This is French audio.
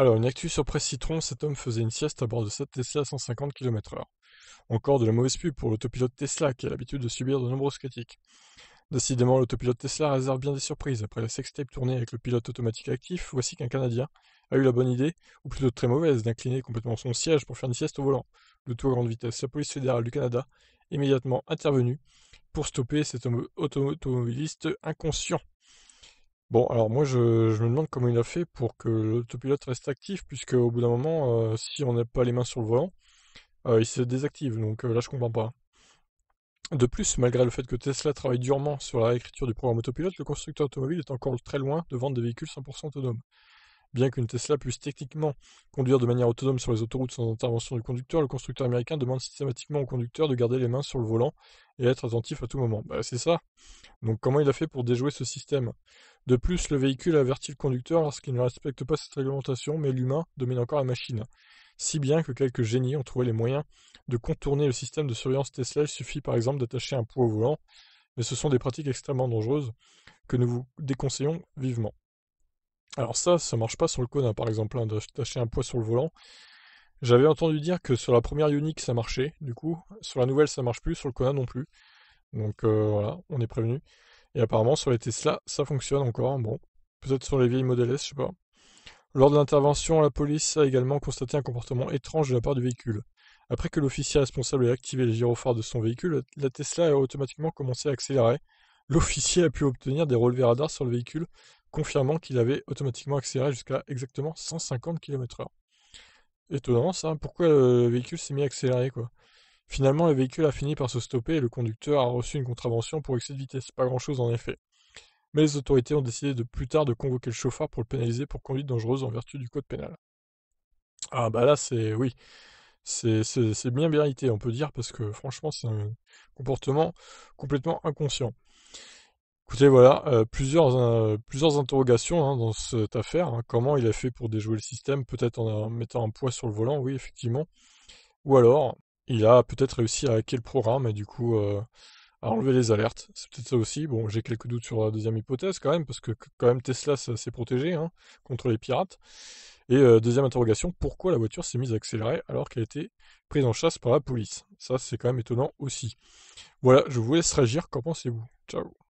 Alors, une actu sur Presse Citron, cet homme faisait une sieste à bord de sa Tesla à 150 km/h. Encore de la mauvaise pub pour l'autopilote Tesla qui a l'habitude de subir de nombreuses critiques. Décidément, l'autopilote Tesla réserve bien des surprises. Après la sextape tournée avec le pilote automatique actif, voici qu'un Canadien a eu la bonne idée, ou plutôt très mauvaise, d'incliner complètement son siège pour faire une sieste au volant. Le tout à grande vitesse. La police fédérale du Canada est immédiatement intervenue pour stopper cet automobiliste inconscient. Bon, alors moi je, me demande comment il a fait pour que l'autopilote reste actif, puisque au bout d'un moment, euh, si on n'a pas les mains sur le volant, euh, il se désactive, donc euh, là je comprends pas. De plus, malgré le fait que Tesla travaille durement sur la réécriture du programme autopilote, le constructeur automobile est encore très loin de vendre des véhicules 100% autonomes. Bien qu'une Tesla puisse techniquement conduire de manière autonome sur les autoroutes sans intervention du conducteur, le constructeur américain demande systématiquement au conducteur de garder les mains sur le volant et être attentif à tout moment. Bah, c'est ça. Donc comment il a fait pour déjouer ce système De plus, le véhicule avertit le conducteur lorsqu'il ne respecte pas cette réglementation, mais l'humain domine encore la machine. Si bien que quelques génies ont trouvé les moyens de contourner le système de surveillance Tesla, il suffit par exemple d'attacher un poids au volant, mais ce sont des pratiques extrêmement dangereuses que nous vous déconseillons vivement. Alors ça, ça marche pas sur le Kona hein, par exemple, hein, d'attacher d'acheter un poids sur le volant. J'avais entendu dire que sur la première Unique ça marchait, du coup, sur la nouvelle ça marche plus, sur le Kona non plus. Donc euh, voilà, on est prévenu. Et apparemment sur les Tesla, ça fonctionne encore. Bon, peut-être sur les vieilles modèles S, je sais pas. Lors de l'intervention, la police a également constaté un comportement étrange de la part du véhicule. Après que l'officier responsable ait activé les gyrophares de son véhicule, la Tesla a automatiquement commencé à accélérer. L'officier a pu obtenir des relevés radars sur le véhicule confirmant qu'il avait automatiquement accéléré jusqu'à exactement 150 km/h. Étonnant ça, hein, pourquoi le véhicule s'est mis à accélérer quoi Finalement, le véhicule a fini par se stopper et le conducteur a reçu une contravention pour excès de vitesse, pas grand chose en effet. Mais les autorités ont décidé de plus tard de convoquer le chauffeur pour le pénaliser pour conduite dangereuse en vertu du code pénal. Ah bah là c'est oui, c'est bien vérité on peut dire parce que franchement c'est un comportement complètement inconscient. Écoutez, voilà, euh, euh, plusieurs, interrogations hein, dans cette affaire. Hein. Comment il a fait pour déjouer le système Peut-être en, mettant un poids sur le volant, oui, effectivement. Ou alors, il a peut-être réussi à hacker le programme et du coup euh, à enlever les alertes. C'est peut-être ça aussi. Bon, j'ai quelques doutes sur la deuxième hypothèse quand même, parce que quand même Tesla s'est protégé hein, contre les pirates. Et deuxième interrogation, pourquoi la voiture s'est mise à accélérer alors qu'elle a été prise en chasse par la police Ça, c'est quand même étonnant aussi. Voilà, je vous laisse réagir. Qu'en pensez-vous Ciao